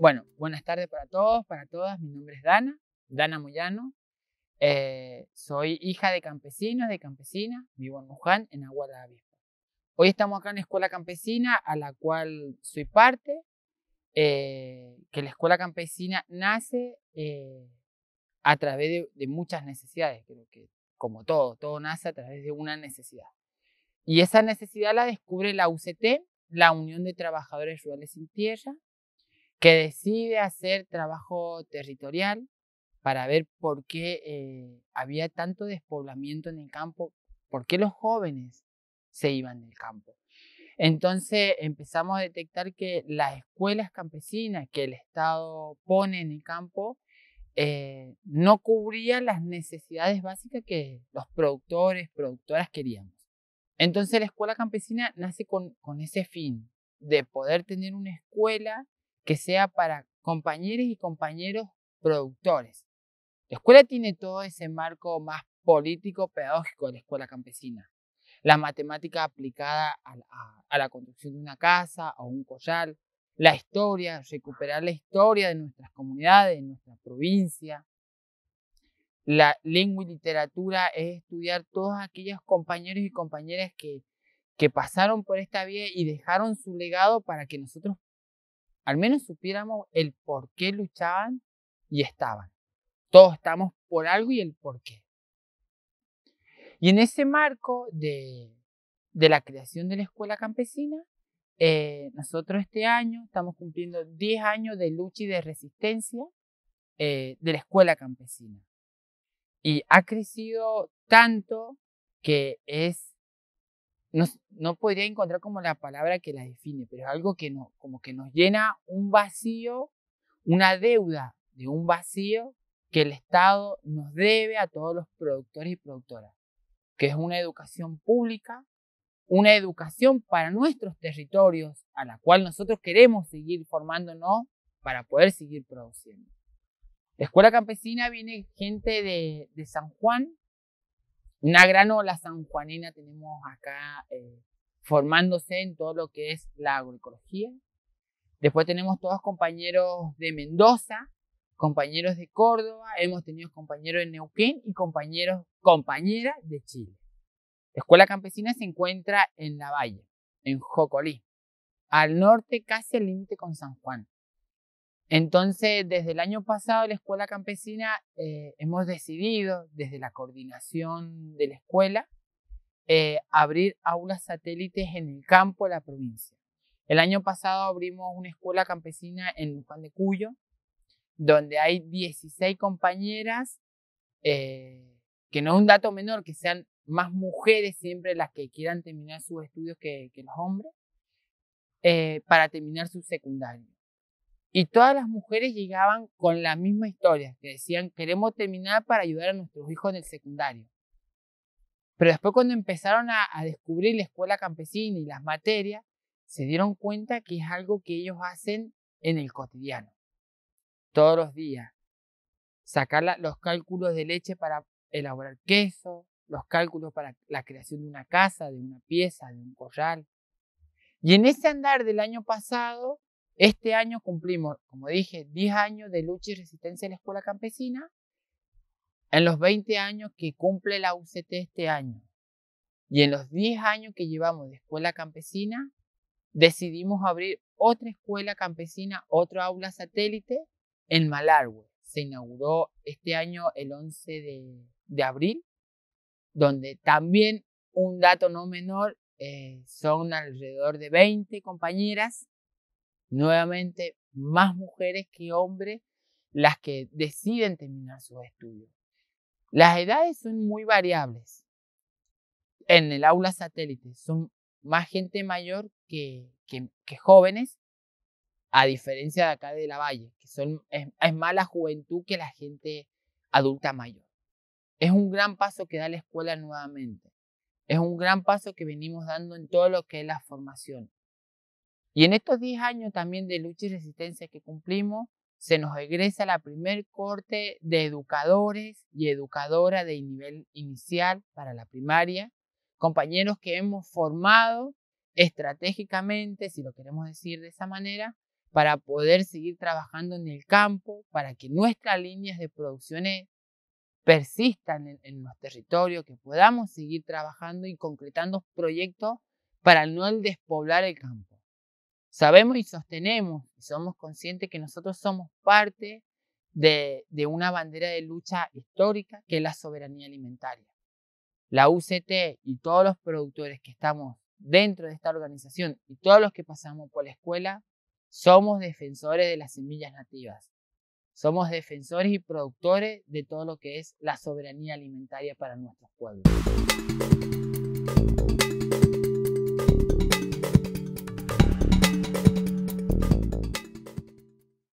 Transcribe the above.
Bueno, buenas tardes para todos, para todas. Mi nombre es Dana, Dana Moyano. Eh, soy hija de campesinos, de campesinas. Vivo en Luján, en Aguada Hoy estamos acá en la Escuela Campesina, a la cual soy parte. Eh, que la Escuela Campesina nace eh, a través de, muchas necesidades. Creo que, como todo, todo nace a través de una necesidad. Y esa necesidad la descubre la UCT, la Unión de Trabajadores Rurales Sin Tierra, que decide hacer trabajo territorial para ver por qué eh, había tanto despoblamiento en el campo, por qué los jóvenes se iban del campo. Entonces empezamos a detectar que las escuelas campesinas que el Estado pone en el campo eh, no cubrían las necesidades básicas que los productores, productoras queríamos. Entonces la escuela campesina nace con ese fin, de poder tener una escuela que sea para compañeros y compañeros productores. La escuela tiene todo ese marco más político pedagógico de la escuela campesina. La matemática aplicada a la, construcción de una casa o un collar. la historia, recuperar la historia de nuestras comunidades, de nuestra provincia. La lengua y literatura es estudiar todos aquellos compañeros y compañeras que, que pasaron por esta vía y dejaron su legado para que nosotros al menos supiéramos el por qué luchaban y estaban. Todos estamos por algo y el por qué. Y en ese marco de, la creación de la escuela campesina, eh, nosotros este año estamos cumpliendo 10 años de lucha y de resistencia eh, de la escuela campesina. Y ha crecido tanto que es, no podría encontrar como la palabra que la define, pero es algo que como que nos llena un vacío, una deuda de un vacío que el Estado nos debe a todos los productores y productoras, que es una educación pública, una educación para nuestros territorios, a la cual nosotros queremos seguir formándonos para poder seguir produciendo. La escuela campesina viene gente de, San Juan, una gran ola sanjuanina tenemos acá eh, formándose en todo lo que es la agroecología. Después tenemos todos compañeros de Mendoza, compañeros de Córdoba, hemos tenido compañeros de Neuquén y compañeros, compañeras de Chile. La escuela campesina se encuentra en La Valle, en Jocolí, al norte casi al límite con San Juan. Entonces, desde el año pasado, la escuela campesina eh, hemos decidido, desde la coordinación de la escuela, eh, abrir aulas satélites en el campo de la provincia. El año pasado abrimos una escuela campesina en Luján de Cuyo, donde hay 16 compañeras, eh, que no es un dato menor, que sean más mujeres siempre las que quieran terminar sus estudios que, los hombres, eh, para terminar su secundario. Y todas las mujeres llegaban con la misma historia, que decían, queremos terminar para ayudar a nuestros hijos en el secundario. Pero después cuando empezaron a, descubrir la escuela campesina y las materias, se dieron cuenta que es algo que ellos hacen en el cotidiano, todos los días. Sacar los cálculos de leche para elaborar queso, los cálculos para la creación de una casa, de una pieza, de un corral. Y en ese andar del año pasado, este año cumplimos, como dije, 10 años de lucha y resistencia en la escuela campesina en los 20 años que cumple la UCT este año y en los 10 años que llevamos de escuela campesina, decidimos abrir otra escuela campesina, otro aula satélite en Malargüe. Se inauguró este año el 11 de, abril, donde también un dato no menor, eh, son alrededor de 20 compañeras, nuevamente más mujeres que hombres, las que deciden terminar sus estudios. Las edades son muy variables. En el aula satélite son más gente mayor que, jóvenes, a diferencia de acá de la Valle, que son, es, es más la juventud que la gente adulta mayor. Es un gran paso que da la escuela nuevamente. Es un gran paso que venimos dando en todo lo que es la formación. Y en estos 10 años también de lucha y resistencia que cumplimos, se nos egresa la primer corte de educadores y educadora de nivel inicial para la primaria, compañeros que hemos formado estratégicamente, si lo queremos decir de esa manera, para poder seguir trabajando en el campo, para que nuestras líneas de producción e-, persistan en, en los territorios, que podamos seguir trabajando y concretando proyectos para no despoblar el campo. Sabemos y sostenemos y somos conscientes que nosotros somos parte de, de una bandera de lucha histórica que es la soberanía alimentaria. La UCT y todos los productores que estamos dentro de esta organización y todos los que pasamos por la escuela, somos defensores de las semillas nativas. Somos defensores y productores de todo lo que es la soberanía alimentaria para nuestros pueblos.